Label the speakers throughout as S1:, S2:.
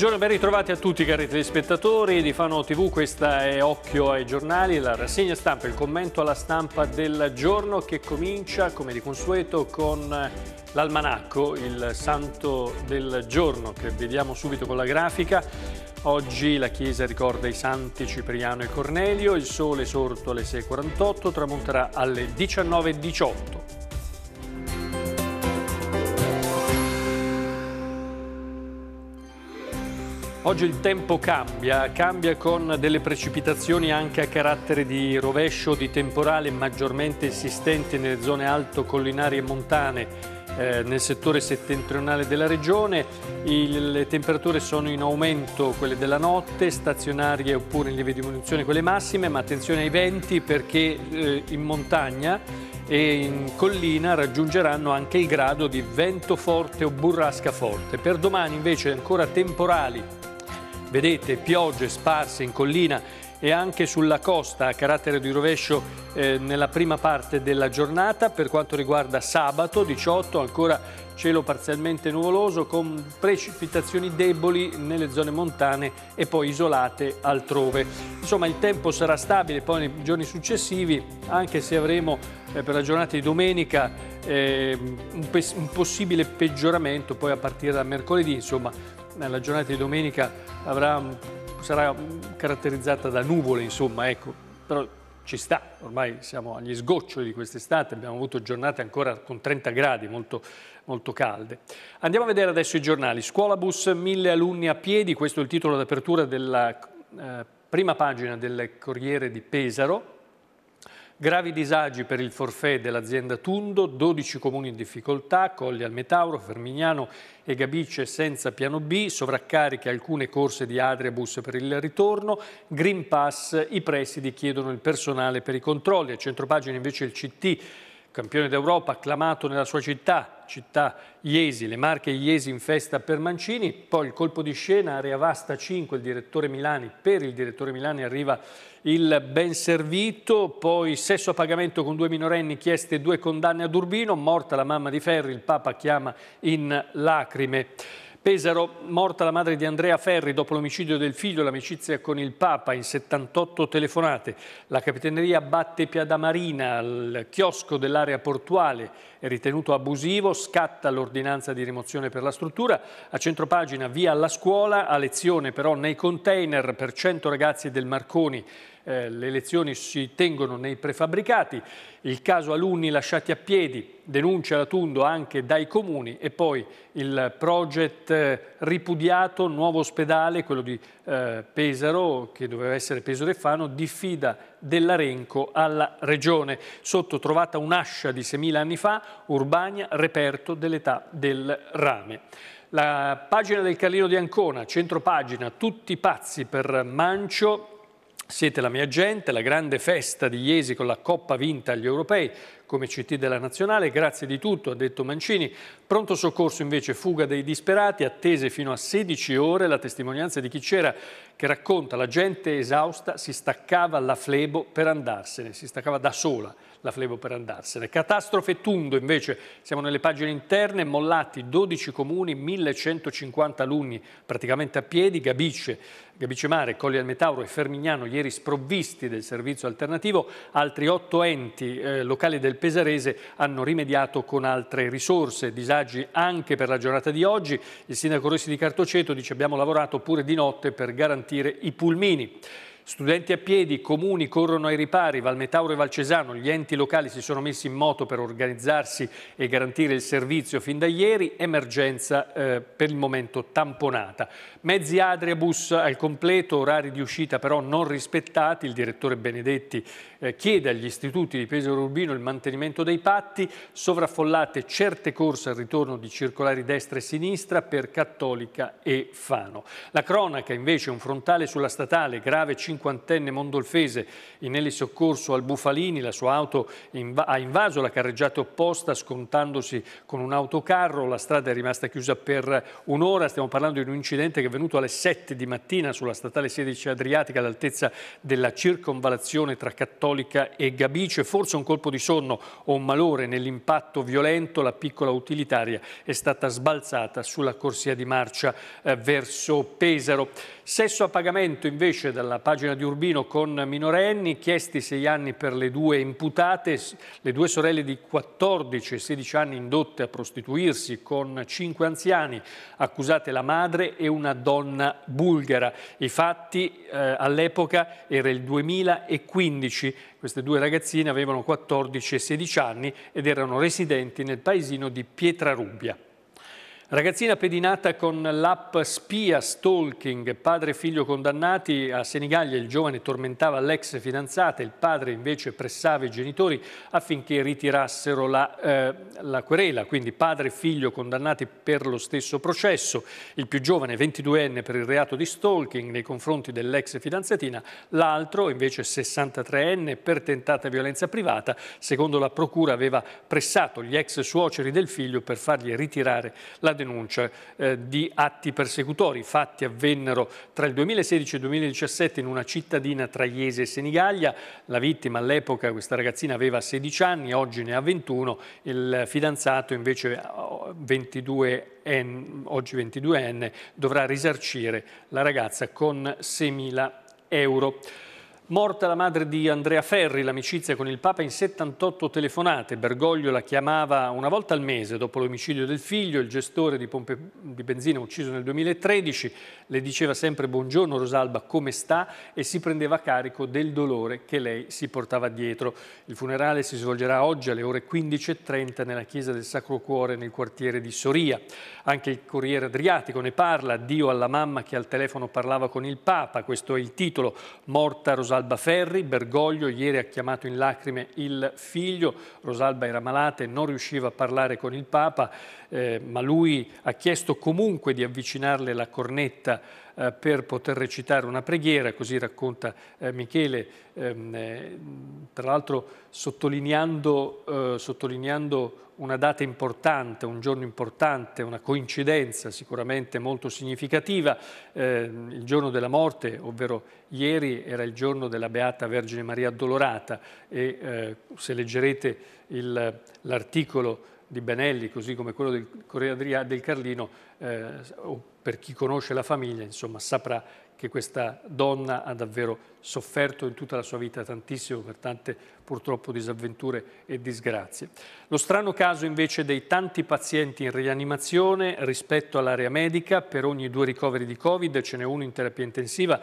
S1: Buongiorno e ben ritrovati a tutti cari telespettatori di Fano TV, questa è Occhio ai giornali, la rassegna stampa, il commento alla stampa del giorno che comincia come di consueto con l'almanacco, il santo del giorno che vediamo subito con la grafica. Oggi la Chiesa ricorda i santi Cipriano e Cornelio, il sole sorto alle 6.48, tramonterà alle 19.18. Oggi il tempo cambia, cambia con delle precipitazioni anche a carattere di rovescio, di temporale maggiormente esistenti nelle zone alto, collinari e montane eh, nel settore settentrionale della regione. Il, le temperature sono in aumento quelle della notte, stazionarie oppure in lieve diminuzione quelle massime, ma attenzione ai venti perché eh, in montagna e in collina raggiungeranno anche il grado di vento forte o burrasca forte. Per domani invece ancora temporali Vedete piogge sparse in collina e anche sulla costa a carattere di rovescio eh, nella prima parte della giornata. Per quanto riguarda sabato 18 ancora cielo parzialmente nuvoloso con precipitazioni deboli nelle zone montane e poi isolate altrove. Insomma il tempo sarà stabile poi nei giorni successivi anche se avremo eh, per la giornata di domenica eh, un, un possibile peggioramento poi a partire da mercoledì. Insomma la giornata di domenica avrà sarà mm, caratterizzata da nuvole, insomma, ecco, però ci sta, ormai siamo agli sgoccioli di quest'estate, abbiamo avuto giornate ancora con 30 gradi, molto, molto calde. Andiamo a vedere adesso i giornali. Scuolabus, mille alunni a piedi, questo è il titolo d'apertura della eh, prima pagina del Corriere di Pesaro, Gravi disagi per il forfè dell'azienda Tundo, 12 comuni in difficoltà, Colli al Metauro, Fermignano e Gabice senza piano B, sovraccariche alcune corse di Adriabus per il ritorno, Green Pass, i presidi chiedono il personale per i controlli, a centropagina invece il CT, campione d'Europa, acclamato nella sua città, città Iesi, le Marche Iesi in festa per Mancini, poi il colpo di scena, area vasta 5, il direttore Milani, per il direttore Milani arriva il ben servito, poi sesso a pagamento con due minorenni, chieste due condanne ad Urbino, morta la mamma di Ferri, il Papa chiama in lacrime. Pesaro, morta la madre di Andrea Ferri dopo l'omicidio del figlio, l'amicizia con il Papa in 78 telefonate. La capitaneria batte Piadamarina, al chiosco dell'area portuale, è ritenuto abusivo, scatta l'ordinanza di rimozione per la struttura. A centropagina via alla scuola, a lezione però nei container per 100 ragazzi del Marconi eh, le lezioni si tengono nei prefabbricati, il caso alunni lasciati a piedi, denuncia la Tundo anche dai comuni e poi il project eh, ripudiato nuovo ospedale, quello di eh, Pesaro, che doveva essere Fano, diffida dell'Arenco alla Regione. Sotto trovata un'ascia di 6.000 anni fa, Urbania, reperto dell'età del rame. La pagina del Carlino di Ancona, centro pagina, tutti pazzi per Mancio, siete la mia gente, la grande festa di Iesi con la Coppa vinta agli europei come CT della Nazionale, grazie di tutto, ha detto Mancini. Pronto soccorso invece fuga dei disperati, attese fino a 16 ore la testimonianza di chi c'era che racconta la gente esausta si staccava alla flebo per andarsene, si staccava da sola la Flebo per andarsene. Catastrofe Tundo invece, siamo nelle pagine interne, mollati 12 comuni, 1150 alunni praticamente a piedi, Gabice, Gabice Mare, Colli al Metauro e Fermignano ieri sprovvisti del servizio alternativo, altri otto enti eh, locali del Pesarese hanno rimediato con altre risorse, disagi anche per la giornata di oggi, il sindaco Rossi di Cartoceto dice abbiamo lavorato pure di notte per garantire i pulmini. Studenti a piedi, comuni corrono ai ripari, Valmetauro e Valcesano, gli enti locali si sono messi in moto per organizzarsi e garantire il servizio fin da ieri, emergenza eh, per il momento tamponata. Mezzi Adriabus al completo, orari di uscita però non rispettati, il direttore Benedetti eh, chiede agli istituti di Pesaro Urbino il mantenimento dei patti, sovraffollate certe corse al ritorno di circolari destra e sinistra per Cattolica e Fano. La cronaca invece è un frontale sulla statale, grave 5 cinquantenne mondolfese in elisoccorso al Bufalini, la sua auto inv ha invaso la carreggiata opposta scontandosi con un autocarro, la strada è rimasta chiusa per un'ora, stiamo parlando di un incidente che è venuto alle 7 di mattina sulla statale 16 Adriatica all'altezza della circonvalazione tra Cattolica e Gabice, forse un colpo di sonno o un malore nell'impatto violento, la piccola utilitaria è stata sbalzata sulla corsia di marcia eh, verso Pesaro. Sesso a pagamento invece dalla pagina pagina di Urbino con minorenni, chiesti sei anni per le due imputate, le due sorelle di 14 e 16 anni indotte a prostituirsi con cinque anziani, accusate la madre e una donna bulgara. I fatti eh, all'epoca era il 2015, queste due ragazzine avevano 14 e 16 anni ed erano residenti nel paesino di Pietrarubbia. Ragazzina pedinata con l'app Spia Stalking, padre e figlio condannati a Senigallia, il giovane tormentava l'ex fidanzata, il padre invece pressava i genitori affinché ritirassero la, eh, la querela, quindi padre e figlio condannati per lo stesso processo, il più giovane 22enne per il reato di stalking nei confronti dell'ex fidanzatina, l'altro invece 63enne per tentata violenza privata, secondo la procura aveva pressato gli ex suoceri del figlio per fargli ritirare la denuncia eh, di atti persecutori. I fatti avvennero tra il 2016 e il 2017 in una cittadina tra Iese e Senigallia. La vittima all'epoca, questa ragazzina, aveva 16 anni, oggi ne ha 21. Il fidanzato invece 22 eh, en, oggi 22enne, dovrà risarcire la ragazza con 6.000 euro. Morta la madre di Andrea Ferri, l'amicizia con il Papa in 78 telefonate. Bergoglio la chiamava una volta al mese dopo l'omicidio del figlio, il gestore di pompe di benzina ucciso nel 2013. Le diceva sempre buongiorno Rosalba, come sta? E si prendeva carico del dolore che lei si portava dietro. Il funerale si svolgerà oggi alle ore 15.30 nella chiesa del Sacro Cuore nel quartiere di Soria. Anche il Corriere Adriatico ne parla, Dio alla mamma che al telefono parlava con il Papa, questo è il titolo, morta Rosalba Rosalba Ferri. Bergoglio ieri ha chiamato in lacrime il figlio. Rosalba era malata e non riusciva a parlare con il Papa, eh, ma lui ha chiesto comunque di avvicinarle la cornetta eh, per poter recitare una preghiera, così racconta eh, Michele, ehm, eh, tra l'altro sottolineando, eh, sottolineando una data importante, un giorno importante, una coincidenza sicuramente molto significativa. Eh, il giorno della morte, ovvero ieri, era il giorno della Beata Vergine Maria Addolorata e eh, se leggerete l'articolo di Benelli, così come quello del Corriere del Carlino, eh, per chi conosce la famiglia, insomma, saprà che questa donna ha davvero sofferto in tutta la sua vita tantissimo per tante purtroppo disavventure e disgrazie. Lo strano caso invece dei tanti pazienti in rianimazione rispetto all'area medica, per ogni due ricoveri di Covid ce n'è uno in terapia intensiva,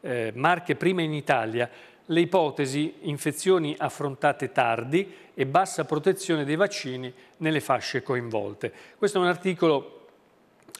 S1: eh, Marche prima in Italia, le ipotesi infezioni affrontate tardi e bassa protezione dei vaccini nelle fasce coinvolte. Questo è un articolo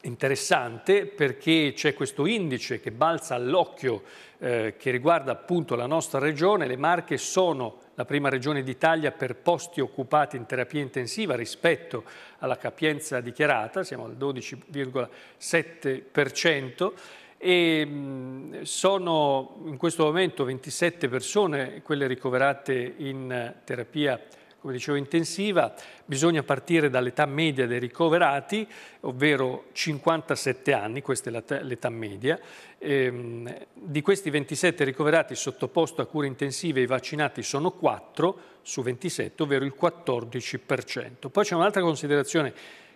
S1: interessante perché c'è questo indice che balza all'occhio eh, che riguarda appunto la nostra regione, le Marche sono la prima regione d'Italia per posti occupati in terapia intensiva rispetto alla capienza dichiarata, siamo al 12,7% e sono in questo momento 27 persone quelle ricoverate in terapia intensiva come dicevo, intensiva, bisogna partire dall'età media dei ricoverati, ovvero 57 anni, questa è l'età media. Ehm, di questi 27 ricoverati sottoposti a cure intensive i vaccinati sono 4 su 27, ovvero il 14%. Poi c'è un'altra considerazione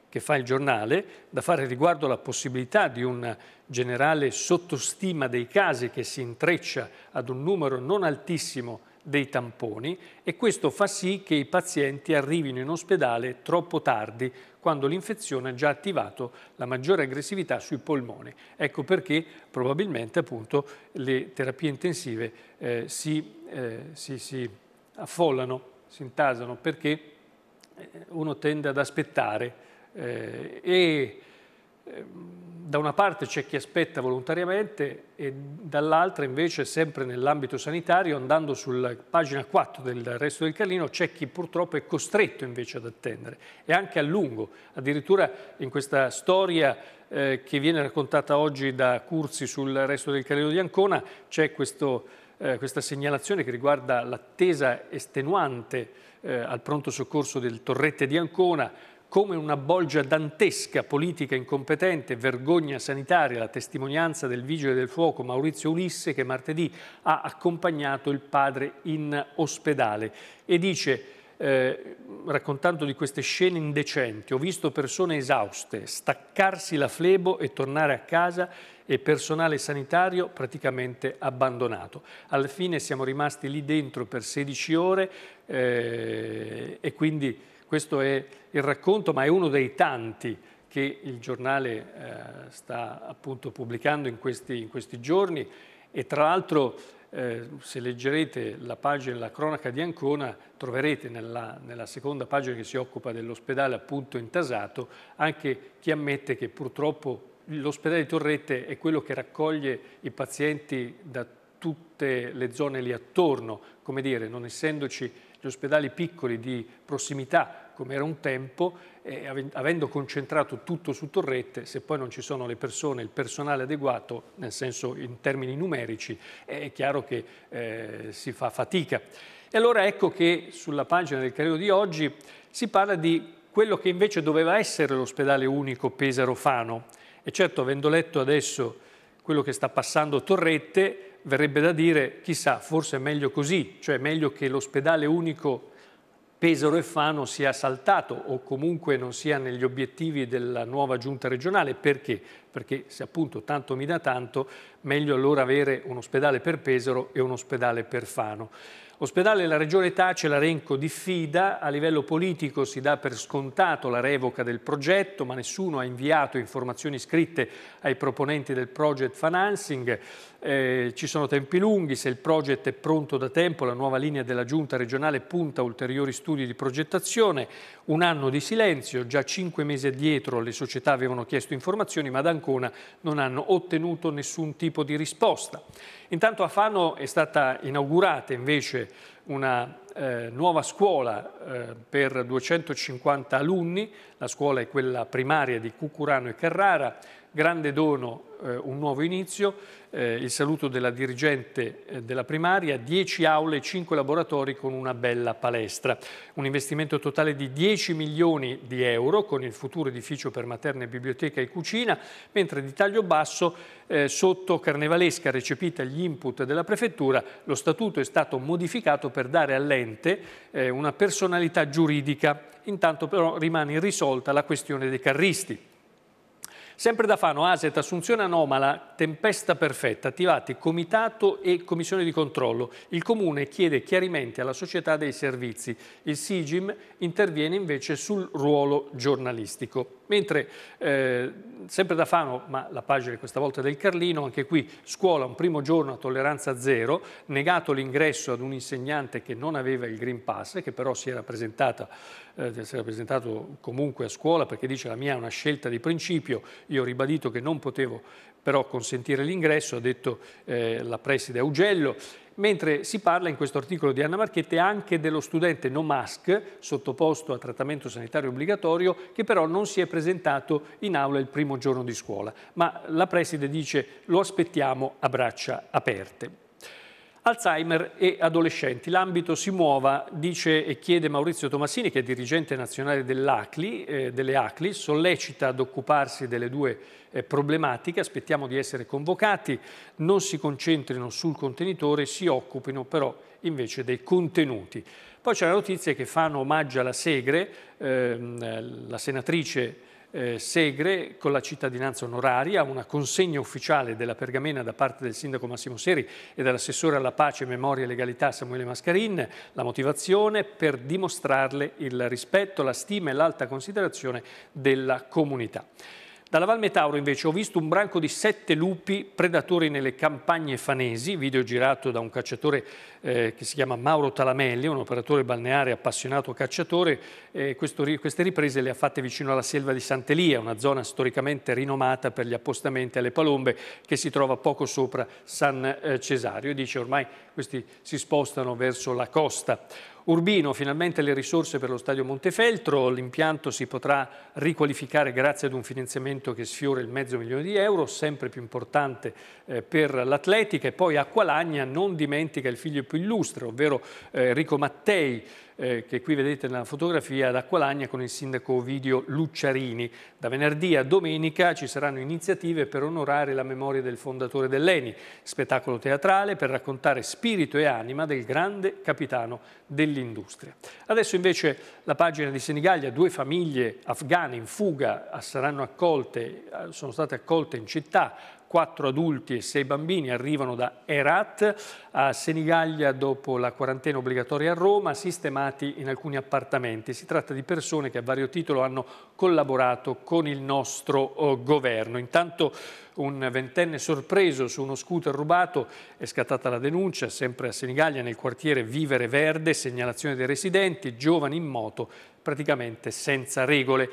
S1: che fa il giornale, da fare riguardo alla possibilità di una generale sottostima dei casi che si intreccia ad un numero non altissimo dei tamponi e questo fa sì che i pazienti arrivino in ospedale troppo tardi quando l'infezione ha già attivato la maggiore aggressività sui polmoni. Ecco perché probabilmente appunto, le terapie intensive eh, si, eh, si, si affollano, si intasano perché eh, uno tende ad aspettare eh, e da una parte c'è chi aspetta volontariamente e dall'altra invece sempre nell'ambito sanitario andando sulla pagina 4 del resto del Carlino c'è chi purtroppo è costretto invece ad attendere e anche a lungo addirittura in questa storia eh, che viene raccontata oggi da Curzi sul resto del Carlino di Ancona c'è eh, questa segnalazione che riguarda l'attesa estenuante eh, al pronto soccorso del Torrette di Ancona come una bolgia dantesca politica incompetente, vergogna sanitaria, la testimonianza del vigile del fuoco Maurizio Ulisse che martedì ha accompagnato il padre in ospedale e dice eh, raccontando di queste scene indecenti, ho visto persone esauste staccarsi la flebo e tornare a casa e personale sanitario praticamente abbandonato. Alla fine siamo rimasti lì dentro per 16 ore eh, e quindi questo è il racconto, ma è uno dei tanti che il giornale eh, sta appunto pubblicando in questi, in questi giorni e tra l'altro eh, se leggerete la pagina, la cronaca di Ancona, troverete nella, nella seconda pagina che si occupa dell'ospedale appunto intasato anche chi ammette che purtroppo l'ospedale di Torrette è quello che raccoglie i pazienti da tutte le zone lì attorno, come dire, non essendoci gli ospedali piccoli di prossimità come era un tempo, eh, avendo concentrato tutto su torrette, se poi non ci sono le persone, il personale adeguato, nel senso in termini numerici, è chiaro che eh, si fa fatica. E allora ecco che sulla pagina del Carino di oggi si parla di quello che invece doveva essere l'ospedale unico Pesaro-Fano. E certo, avendo letto adesso quello che sta passando Torrette, verrebbe da dire, chissà, forse è meglio così, cioè meglio che l'ospedale unico Pesaro e Fano sia saltato o comunque non sia negli obiettivi della nuova giunta regionale. Perché? perché se appunto tanto mi dà tanto, meglio allora avere un ospedale per Pesaro e un ospedale per Fano. Ospedale la Regione tace, la Renco diffida, a livello politico si dà per scontato la revoca del progetto, ma nessuno ha inviato informazioni scritte ai proponenti del project financing. Eh, ci sono tempi lunghi, se il project è pronto da tempo, la nuova linea della Giunta regionale punta a ulteriori studi di progettazione, un anno di silenzio, già cinque mesi addietro le società avevano chiesto informazioni, ma da Ancona non hanno ottenuto nessun tipo di risposta. Intanto a Fano è stata inaugurata invece una eh, nuova scuola eh, per 250 alunni, la scuola è quella primaria di Cucurano e Carrara, grande dono, eh, un nuovo inizio, eh, il saluto della dirigente eh, della primaria, 10 aule e 5 laboratori con una bella palestra. Un investimento totale di 10 milioni di euro con il futuro edificio per materne, biblioteca e cucina, mentre di taglio basso eh, sotto Carnevalesca, recepita gli input della prefettura, lo statuto è stato modificato per dare all'ente eh, una personalità giuridica. Intanto però rimane irrisolta la questione dei carristi. Sempre da Fano, ASET, Assunzione Anomala, Tempesta Perfetta, attivati Comitato e Commissione di Controllo. Il Comune chiede chiarimenti alla Società dei Servizi. Il SIGIM interviene invece sul ruolo giornalistico. Mentre eh, sempre da Fano, ma la pagina questa volta del Carlino, anche qui scuola un primo giorno a tolleranza zero, negato l'ingresso ad un insegnante che non aveva il Green Pass, che però si era, eh, si era presentato comunque a scuola perché dice la mia è una scelta di principio, io ho ribadito che non potevo però consentire l'ingresso, ha detto eh, la preside Augello, mentre si parla in questo articolo di Anna Marchette anche dello studente no mask sottoposto a trattamento sanitario obbligatorio che però non si è presentato in aula il primo giorno di scuola. Ma la preside dice lo aspettiamo a braccia aperte. Alzheimer e adolescenti. L'ambito si muova, dice e chiede Maurizio Tomassini, che è dirigente nazionale dell'ACLI, eh, delle ACLI, sollecita ad occuparsi delle due eh, problematiche, aspettiamo di essere convocati, non si concentrino sul contenitore, si occupino però invece dei contenuti. Poi c'è la notizia che fanno omaggio alla Segre, ehm, la senatrice eh, Segre con la cittadinanza onoraria, una consegna ufficiale della pergamena da parte del sindaco Massimo Seri e dell'assessore alla pace, memoria e legalità Samuele Mascarin, la motivazione per dimostrarle il rispetto, la stima e l'alta considerazione della comunità. Dalla Val Metauro invece ho visto un branco di sette lupi predatori nelle campagne fanesi, video girato da un cacciatore eh, che si chiama Mauro Talamelli, un operatore balneare appassionato cacciatore. Eh, questo, queste riprese le ha fatte vicino alla selva di Sant'Elia, una zona storicamente rinomata per gli appostamenti alle palombe che si trova poco sopra San eh, Cesario. E Dice ormai questi si spostano verso la costa. Urbino, finalmente le risorse per lo stadio Montefeltro, l'impianto si potrà riqualificare grazie ad un finanziamento che sfiora il mezzo milione di euro, sempre più importante eh, per l'atletica e poi Acqualagna non dimentica il figlio più illustre, ovvero eh, Enrico Mattei, eh, che qui vedete nella fotografia ad Acqualagna con il sindaco Ovidio Lucciarini. Da venerdì a domenica ci saranno iniziative per onorare la memoria del fondatore dell'ENI, spettacolo teatrale per raccontare spirito e anima del grande capitano dell'industria. Adesso invece la pagina di Senigallia, due famiglie afghane in fuga saranno accolte, sono state accolte in città quattro adulti e sei bambini arrivano da Erat a Senigallia dopo la quarantena obbligatoria a Roma, sistemati in alcuni appartamenti. Si tratta di persone che a vario titolo hanno collaborato con il nostro eh, governo. Intanto un ventenne sorpreso su uno scooter rubato, è scattata la denuncia, sempre a Senigallia, nel quartiere Vivere Verde, segnalazione dei residenti, giovani in moto, praticamente senza regole.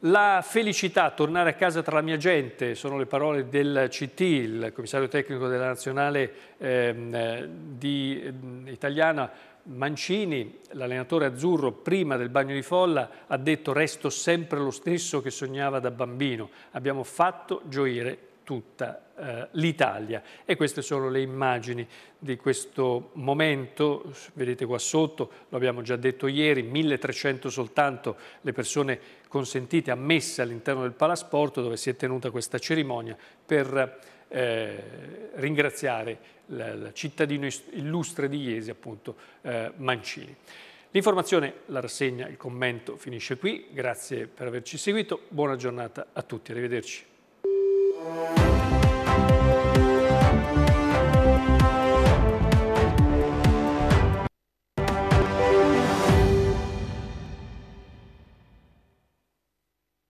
S1: La felicità, tornare a casa tra la mia gente, sono le parole del CT, il commissario tecnico della nazionale eh, di, eh, italiana Mancini, l'allenatore azzurro, prima del bagno di folla, ha detto resto sempre lo stesso che sognava da bambino. Abbiamo fatto gioire tutta eh, l'Italia. E queste sono le immagini di questo momento, vedete qua sotto, lo abbiamo già detto ieri, 1300 soltanto le persone consentite, ammesse all'interno del Palasporto dove si è tenuta questa cerimonia per eh, ringraziare il cittadino illustre di Iesi, appunto eh, Mancini. L'informazione, la rassegna, il commento finisce qui, grazie per averci seguito, buona giornata a tutti, arrivederci. Música